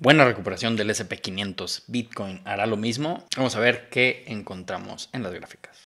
Buena recuperación del SP500. Bitcoin hará lo mismo. Vamos a ver qué encontramos en las gráficas.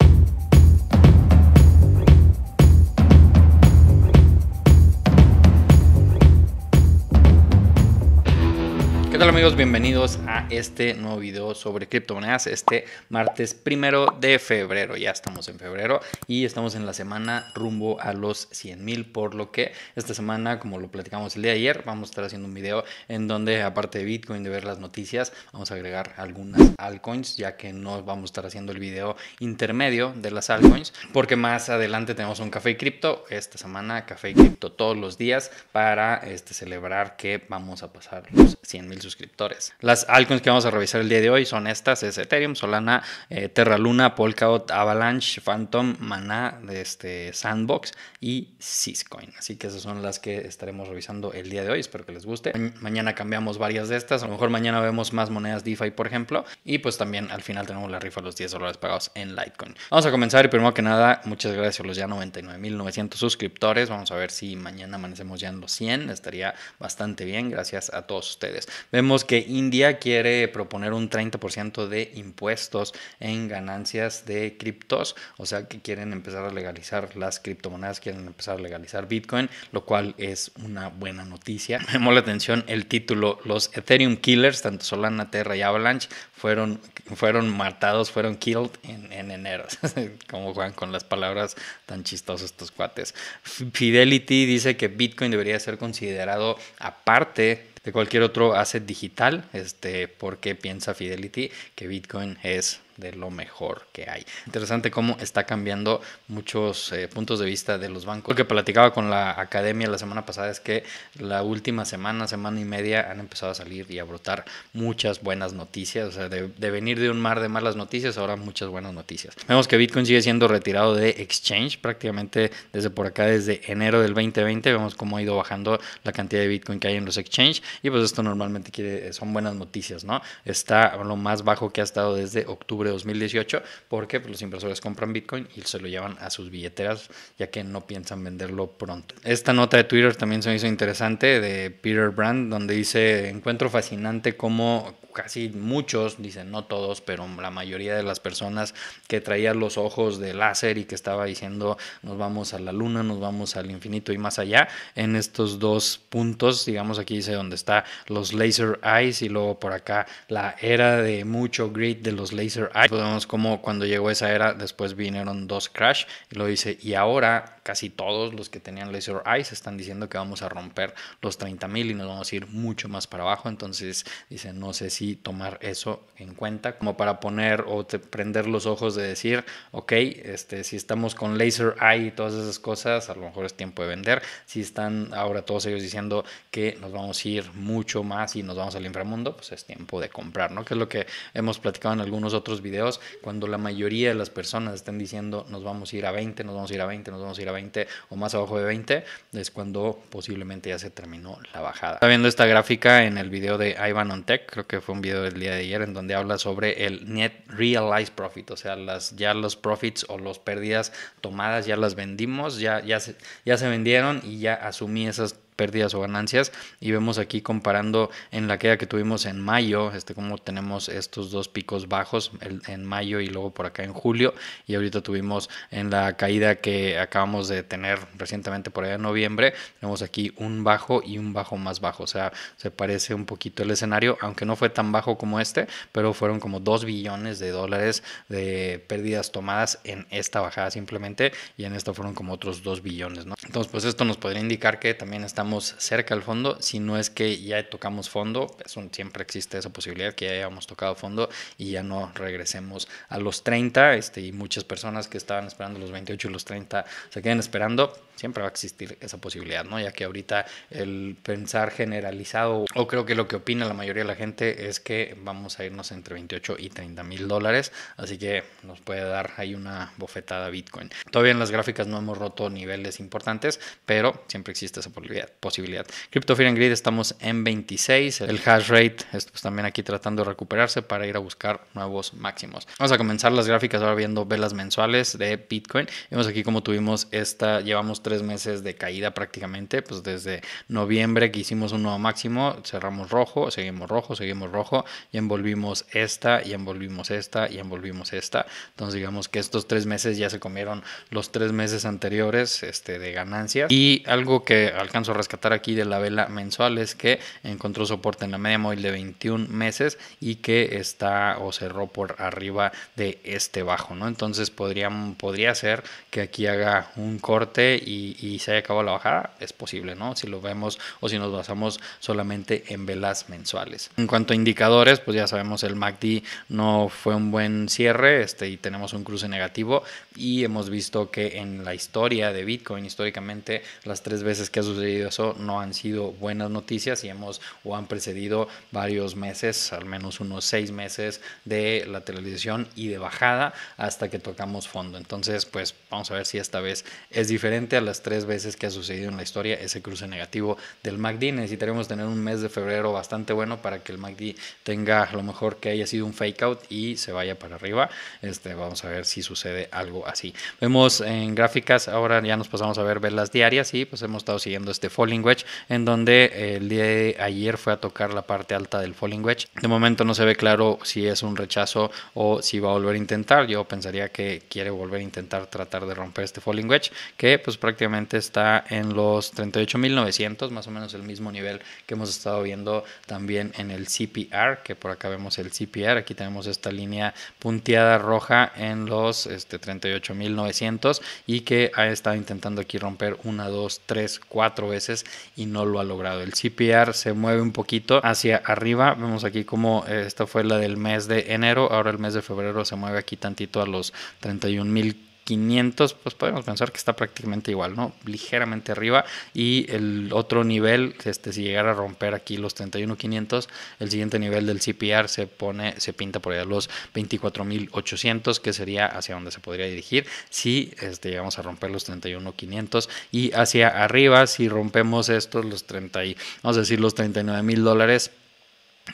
Hola amigos? Bienvenidos a este nuevo video sobre criptomonedas este martes primero de febrero. Ya estamos en febrero y estamos en la semana rumbo a los 100 mil, por lo que esta semana, como lo platicamos el día de ayer, vamos a estar haciendo un video en donde aparte de Bitcoin, de ver las noticias, vamos a agregar algunas altcoins, ya que no vamos a estar haciendo el video intermedio de las altcoins, porque más adelante tenemos un café y cripto, esta semana café y cripto todos los días para este, celebrar que vamos a pasar los 100 mil suscriptores suscriptores. Las altcoins que vamos a revisar el día de hoy son estas, es Ethereum, Solana, eh, Terra Luna, Polkadot, Avalanche, Phantom, Mana, este, Sandbox y Syscoin. Así que esas son las que estaremos revisando el día de hoy, espero que les guste. mañana cambiamos varias de estas, a lo mejor mañana vemos más monedas DeFi, por ejemplo, y pues también al final tenemos la rifa de los 10 dólares pagados en Litecoin. Vamos a comenzar y primero que nada, muchas gracias a los ya 99.900 suscriptores. Vamos a ver si mañana amanecemos ya en los 100, estaría bastante bien, gracias a todos ustedes. Vemos que India quiere proponer un 30% de impuestos en ganancias de criptos, o sea que quieren empezar a legalizar las criptomonedas, quieren empezar a legalizar Bitcoin, lo cual es una buena noticia. Me llamó la atención el título, los Ethereum Killers, tanto Solana, Terra y Avalanche, fueron, fueron matados, fueron killed en, enero. Como juegan con las palabras tan chistosas estos cuates. Fidelity dice que Bitcoin debería ser considerado aparte de cualquier otro asset digital, este, porque piensa Fidelity que Bitcoin es de lo mejor que hay. Interesante cómo está cambiando muchos eh, puntos de vista de los bancos. Lo que platicaba con la academia la semana pasada es que la última semana, semana y media, han empezado a salir y a brotar muchas buenas noticias. O sea, de, venir de un mar de malas noticias, ahora muchas buenas noticias. Vemos que Bitcoin sigue siendo retirado de exchange prácticamente desde por acá, desde enero del 2020. Vemos cómo ha ido bajando la cantidad de Bitcoin que hay en los exchange. Y pues esto normalmente quiere, son buenas noticias, ¿no? Está lo más bajo que ha estado desde octubre 2018, porque pues, los inversores compran Bitcoin y se lo llevan a sus billeteras, ya que no piensan venderlo pronto. Esta nota de Twitter también se me hizo interesante de Peter Brand, donde dice, encuentro fascinante cómo casi muchos, dicen no todos, pero la mayoría de las personas que traían los ojos de láser y que estaba diciendo nos vamos a la luna, nos vamos al infinito y más allá, en estos dos puntos, digamos aquí dice donde está los laser eyes y luego por acá la era de mucho grit de los laser eyes. Podemos como cuando llegó esa era, después vinieron dos crash y lo dice y ahora casi todos los que tenían laser eyes están diciendo que vamos a romper los mil y nos vamos a ir mucho más para abajo. Entonces, dicen, no sé si tomar eso en cuenta como para poner o prender los ojos de decir, ok, este, si estamos con laser eye y todas esas cosas, a lo mejor es tiempo de vender. Si están ahora todos ellos diciendo que nos vamos a ir mucho más y nos vamos al inframundo, pues es tiempo de comprar, ¿no? Que es lo que hemos platicado en algunos otros videos, cuando la mayoría de las personas están diciendo, nos vamos a ir a 20, nos vamos a ir a 20, nos vamos a ir a 20 o más abajo de 20 es cuando posiblemente ya se terminó la bajada. Está viendo esta gráfica en el video de Ivan on Tech, creo que fue un video del día de ayer en donde habla sobre el net realized profit, o sea, las ya los profits o las pérdidas tomadas ya las vendimos, ya ya se, ya se vendieron y ya asumí esas pérdidas o ganancias y vemos aquí comparando en la queda que tuvimos en mayo, este como tenemos estos dos picos bajos en mayo y luego por acá en julio y ahorita tuvimos en la caída que acabamos de tener recientemente por allá en noviembre, tenemos aquí un bajo y un bajo más bajo, o sea, se parece un poquito el escenario, aunque no fue tan bajo como este, pero fueron como 2 billones de dólares de pérdidas tomadas en esta bajada simplemente y en esta fueron como otros 2 billones, ¿no? Entonces, pues esto nos podría indicar que también está cerca al fondo, si no es que ya tocamos fondo, siempre existe esa posibilidad que ya hayamos tocado fondo y ya no regresemos a los 30, este, y muchas personas que estaban esperando los 28 y los 30 se queden esperando, siempre va a existir esa posibilidad, ¿no? Ya que ahorita el pensar generalizado, o creo que lo que opina la mayoría de la gente es que vamos a irnos entre 28 y 30 mil dólares, así que nos puede dar ahí una bofetada Bitcoin. Todavía en las gráficas no hemos roto niveles importantes, pero siempre existe esa posibilidad posibilidad. Crypto Fear and Greed estamos en 26. El hash rate pues, también aquí tratando de recuperarse para ir a buscar nuevos máximos. Vamos a comenzar las gráficas ahora viendo velas mensuales de Bitcoin. Vemos aquí como tuvimos esta, llevamos tres meses de caída prácticamente, pues desde noviembre que hicimos un nuevo máximo, cerramos rojo, seguimos rojo, seguimos rojo y envolvimos esta y envolvimos esta y envolvimos esta. Entonces digamos que estos tres meses ya se comieron los tres meses anteriores este, de ganancia. y algo que alcanzo a rescatar aquí de la vela mensual es que encontró soporte en la media móvil de 21 meses y que está o cerró por arriba de este bajo, ¿no? Entonces podría, podría ser que aquí haga un corte y, se haya acabado la bajada, es posible, ¿no? Si lo vemos o si nos basamos solamente en velas mensuales. En cuanto a indicadores, pues ya sabemos el MACD no fue un buen cierre este, y tenemos un cruce negativo y hemos visto que en la historia de Bitcoin, históricamente las tres veces que ha sucedido no han sido buenas noticias y hemos o han precedido varios meses, al menos unos seis meses de lateralización y de bajada hasta que tocamos fondo. Entonces, pues vamos a ver si esta vez es diferente a las tres veces que ha sucedido en la historia ese cruce negativo del MACD. Necesitaremos tener un mes de febrero bastante bueno para que el MACD tenga a lo mejor que haya sido un fake out y se vaya para arriba. Este, vamos a ver si sucede algo así. Vemos en gráficas, ahora ya nos pasamos a ver velas diarias y pues hemos estado siguiendo este Falling Wedge, en donde eh, el día de ayer fue a tocar la parte alta del Falling Wedge. De momento no se ve claro si es un rechazo o si va a volver a intentar. Yo pensaría que quiere volver a intentar tratar de romper este Falling Wedge, que pues prácticamente está en los 38.900, más o menos el mismo nivel que hemos estado viendo también en el CPR, que por acá vemos el CPR, aquí tenemos esta línea punteada roja en los 38.900 este, y que ha estado intentando aquí romper una, dos, tres, cuatro veces y no lo ha logrado. El CPR se mueve un poquito hacia arriba. Vemos aquí como esta eh, fue la del mes de enero. Ahora el mes de febrero se mueve aquí tantito a los 31 mil 500, pues podemos pensar que está prácticamente igual, ¿no? Ligeramente arriba. Y el otro nivel, este, si llegara a romper aquí los 31,500, el siguiente nivel del CPR se pone, se pinta por allá los 24,800, que sería hacia donde se podría dirigir si este, llegamos a romper los 31,500. Y hacia arriba, si rompemos estos, los 30, vamos a decir los 39 mil dólares,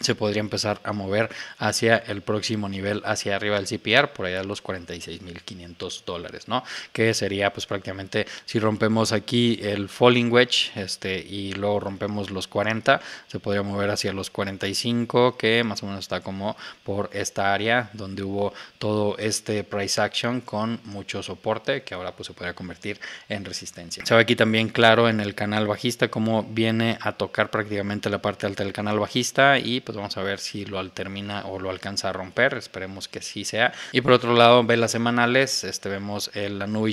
se podría empezar a mover hacia el próximo nivel, hacia arriba del CPR, por allá de los 46.500 dólares, ¿no? Que sería pues prácticamente si rompemos aquí el falling wedge este, y luego rompemos los 40, se podría mover hacia los 45, que más o menos está como por esta área donde hubo todo este price action con mucho soporte que ahora pues se podría convertir en resistencia. Se ve aquí también claro en el canal bajista cómo viene a tocar prácticamente la parte alta del canal bajista y pues vamos a ver si lo termina o lo alcanza a romper, esperemos que sí sea. Y por otro lado, velas semanales, este, vemos el Anubi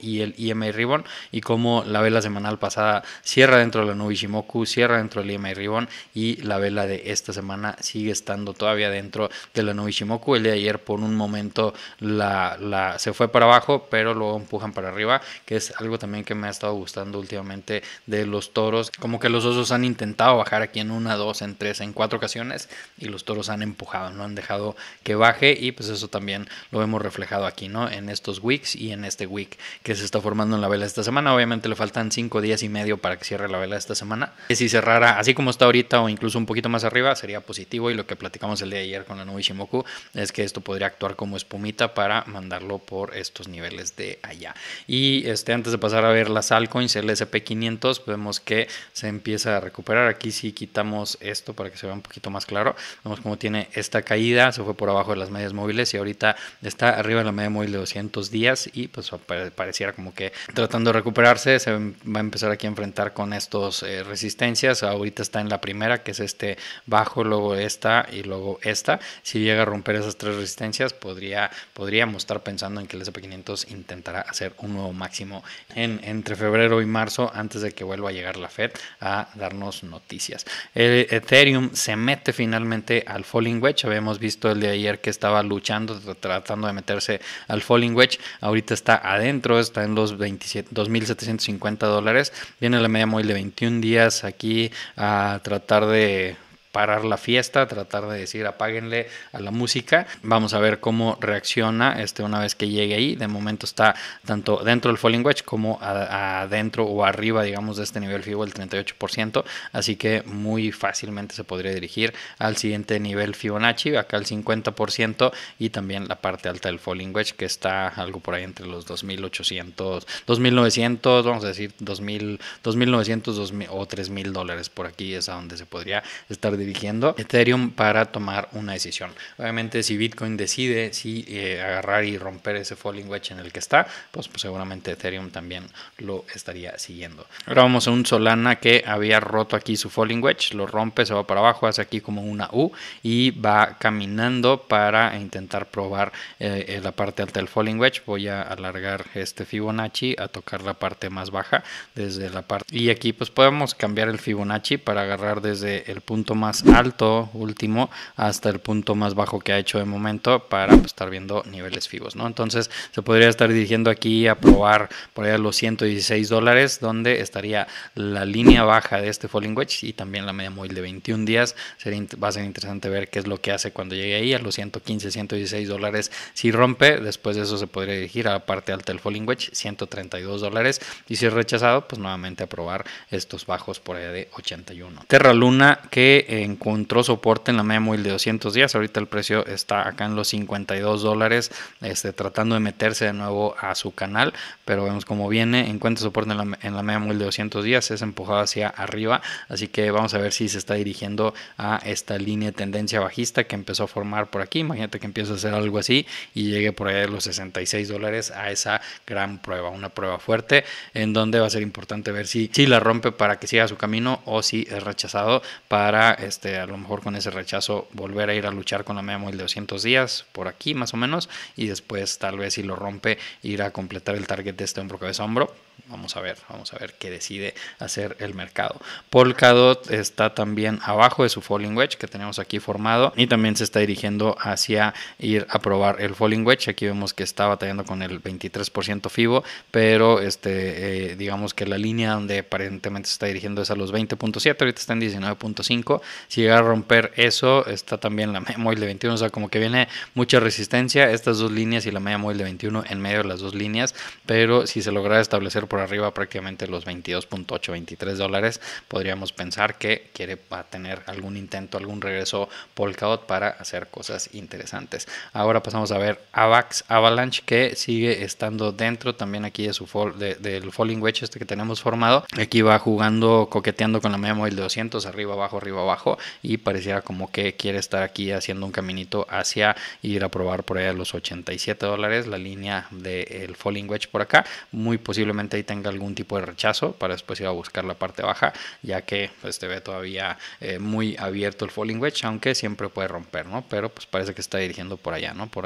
y el IMA e Ribbon y como la vela semanal pasada cierra dentro del la Shimoku, cierra dentro del IMA e Ribbon y la vela de esta semana sigue estando todavía dentro de la Shimoku. El de ayer por un momento se fue para abajo, pero luego empujan para arriba, que es algo también que me ha estado gustando últimamente de los toros, como que los osos han intentado bajar aquí en una, dos, en tres, en cuatro ocasiones y los toros han empujado, no han dejado que baje y pues eso también lo hemos reflejado aquí, ¿no? En estos weeks y en este week que se está formando en la vela esta semana. Obviamente le faltan cinco días y medio para que cierre la vela esta semana. si cerrara así como está ahorita o incluso un poquito más arriba sería positivo y lo que platicamos el día de ayer con la nube Ishimoku es que esto podría actuar como espumita para mandarlo por estos niveles de allá. Y este, antes de pasar a ver las altcoins, el SP500, vemos que se empieza a recuperar. Aquí si quitamos esto para que se vean poquito más claro. Vemos cómo tiene esta caída, se fue por abajo de las medias móviles y ahorita está arriba de la media móvil de 200 días y pues pareciera como que tratando de recuperarse, se va a empezar aquí a enfrentar con estos eh, resistencias. Ahorita está en la primera, que es este bajo, luego esta y luego esta. Si llega a romper esas tres resistencias, podría, podríamos estar pensando en que el SP500 intentará hacer un nuevo máximo en, entre febrero y marzo antes de que vuelva a llegar la Fed a darnos noticias. El Ethereum se mete finalmente al Falling Wedge. Habíamos visto el de ayer que estaba luchando, tratando de meterse al Falling Wedge. Ahorita está adentro, está en los 2.750 dólares. Viene la media móvil de 21 días aquí a tratar de parar la fiesta, tratar de decir apáguenle a la música. Vamos a ver cómo reacciona este una vez que llegue ahí. De momento está tanto dentro del Falling Wedge como adentro o arriba, digamos, de este nivel FIBO, el 38%. Así que muy fácilmente se podría dirigir al siguiente nivel Fibonacci, acá el 50% y también la parte alta del Falling Wedge que está algo por ahí entre los 2800, 2900, vamos a decir 2000, 2900 o 3000 dólares. Por aquí es a donde se podría estar dirigiendo Ethereum para tomar una decisión. Obviamente si Bitcoin decide si eh, agarrar y romper ese falling wedge en el que está, pues, pues, seguramente Ethereum también lo estaría siguiendo. Ahora vamos a un Solana que había roto aquí su falling wedge, lo rompe, se va para abajo, hace aquí como una U y va caminando para intentar probar eh, eh, la parte alta del falling wedge. Voy a alargar este Fibonacci a tocar la parte más baja desde la parte y aquí pues podemos cambiar el Fibonacci para agarrar desde el punto más alto último hasta el punto más bajo que ha hecho de momento para pues, estar viendo niveles fijos, ¿no? Entonces se podría estar dirigiendo aquí a probar por allá los 116 dólares, donde estaría la línea baja de este falling wedge y también la media móvil de 21 días. Sería, va a ser interesante ver qué es lo que hace cuando llegue ahí a los 115, 116 dólares. Si rompe, después de eso se podría dirigir a la parte alta del falling wedge, 132 dólares. Y si es rechazado, pues nuevamente a probar estos bajos por allá de 81. Terra Luna que encontró soporte en la media móvil de 200 días. Ahorita el precio está acá en los 52 dólares, este, tratando de meterse de nuevo a su canal, pero vemos cómo viene, encuentra soporte en la, media móvil de 200 días, es empujado hacia arriba, así que vamos a ver si se está dirigiendo a esta línea de tendencia bajista que empezó a formar por aquí. Imagínate que empieza a hacer algo así y llegue por allá a los 66 dólares a esa gran prueba, una prueba fuerte en donde va a ser importante ver si, si la rompe para que siga su camino o si es rechazado para este, a lo mejor con ese rechazo volver a ir a luchar con la media móvil de 200 días, por aquí más o menos, y después tal vez si lo rompe ir a completar el target de este hombro cabeza hombro. Vamos a ver, vamos a ver qué decide hacer el mercado. Polkadot está también abajo de su falling wedge que tenemos aquí formado y también se está dirigiendo hacia ir a probar el falling wedge. Aquí vemos que está batallando con el 23% FIBO, pero este eh, digamos que la línea donde aparentemente se está dirigiendo es a los 20.7, ahorita está en 19.5 si llega a romper eso, está también la media móvil de 21. O sea, como que viene mucha resistencia, estas dos líneas y la media móvil de 21 en medio de las dos líneas. Pero si se logra establecer por arriba prácticamente los 22.8, 23 dólares, podríamos pensar que quiere va a tener algún intento, algún regreso Polkadot para hacer cosas interesantes. Ahora pasamos a ver AVAX Avalanche que sigue estando dentro también aquí de su del Falling Wedge este que tenemos formado. Aquí va jugando, coqueteando con la media móvil de 200, arriba, abajo, arriba, abajo y parecía como que quiere estar aquí haciendo un caminito hacia ir a probar por allá los 87 dólares la línea del falling wedge por acá muy posiblemente ahí tenga algún tipo de rechazo para después ir a buscar la parte baja ya que pues te ve todavía eh, muy abierto el falling wedge aunque siempre puede romper no pero pues parece que está dirigiendo por allá no por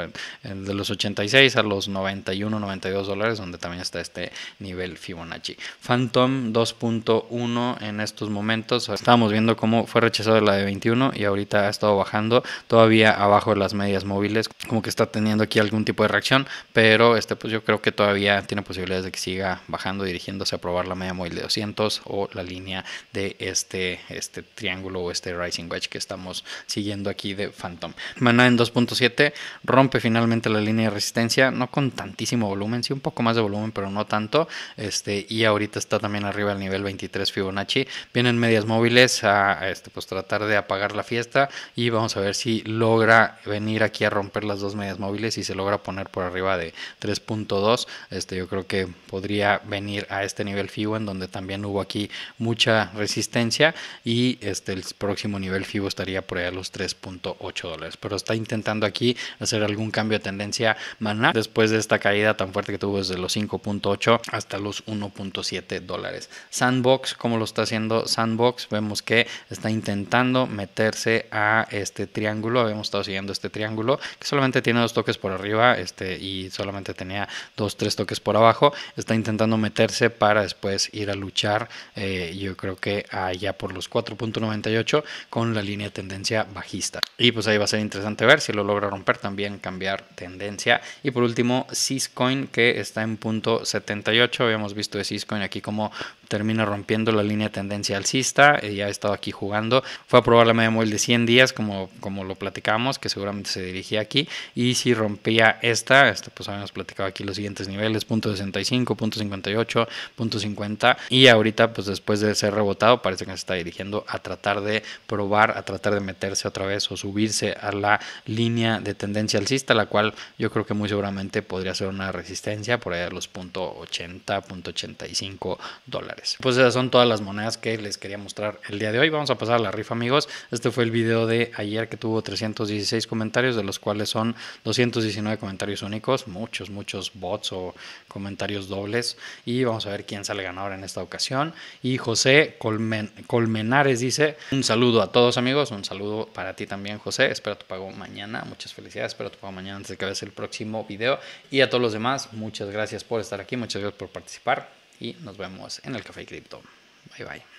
de los 86 a los 91 92 dólares donde también está este nivel Fibonacci Phantom 2.1 en estos momentos estamos viendo cómo fue rechazado de la de 21 y ahorita ha estado bajando todavía abajo de las medias móviles, como que está teniendo aquí algún tipo de reacción, pero este pues yo creo que todavía tiene posibilidades de que siga bajando dirigiéndose a probar la media móvil de 200 o la línea de este este triángulo o este rising wedge que estamos siguiendo aquí de Phantom. Maná en 2.7 rompe finalmente la línea de resistencia, no con tantísimo volumen, sí un poco más de volumen, pero no tanto. Este y ahorita está también arriba del nivel 23 Fibonacci. Vienen medias móviles a, este pues tarde de apagar la fiesta y vamos a ver si logra venir aquí a romper las dos medias móviles y se logra poner por arriba de 3.2. Este, yo creo que podría venir a este nivel FIBO en donde también hubo aquí mucha resistencia y este, el próximo nivel FIBO estaría por allá a los 3.8 dólares. Pero está intentando aquí hacer algún cambio de tendencia maná después de esta caída tan fuerte que tuvo desde los 5.8 hasta los 1.7 dólares. Sandbox, ¿cómo lo está haciendo Sandbox? Vemos que está intentando meterse a este triángulo. Habíamos estado siguiendo este triángulo que solamente tiene dos toques por arriba este, y solamente tenía dos, tres toques por abajo. Está intentando meterse para después ir a luchar, eh, yo creo que allá por los 4.98 con la línea de tendencia bajista. Y pues ahí va a ser interesante ver si lo logra romper también, cambiar tendencia. Y por último, Syscoin que está en punto 78. Habíamos visto de Syscoin aquí como termina rompiendo la línea tendencia alcista. Eh, y ha estado aquí jugando fue a probar la media móvil de 100 días, como, como lo platicamos, que seguramente se dirigía aquí. Y si rompía esta, pues habíamos platicado aquí los siguientes niveles, punto 65, punto 58, 50. Y ahorita, pues después de ser rebotado, parece que se está dirigiendo a tratar de probar, a tratar de meterse otra vez o subirse a la línea de tendencia alcista, la cual yo creo que muy seguramente podría ser una resistencia por allá de los 80, 85 dólares. Pues esas son todas las monedas que les quería mostrar el día de hoy. Vamos a pasar a la amigos. Este fue el video de ayer que tuvo 316 comentarios, de los cuales son 219 comentarios únicos, muchos, muchos bots o comentarios dobles. Y vamos a ver quién sale ganador en esta ocasión. Y José Colmenares dice: Un saludo a todos, amigos. Un saludo para ti también, José. Espero tu pago mañana. Muchas felicidades. Espero tu pago mañana antes de que veas el próximo video. Y a todos los demás, muchas gracias por estar aquí. Muchas gracias por participar. Y nos vemos en el Café Cripto. Bye bye.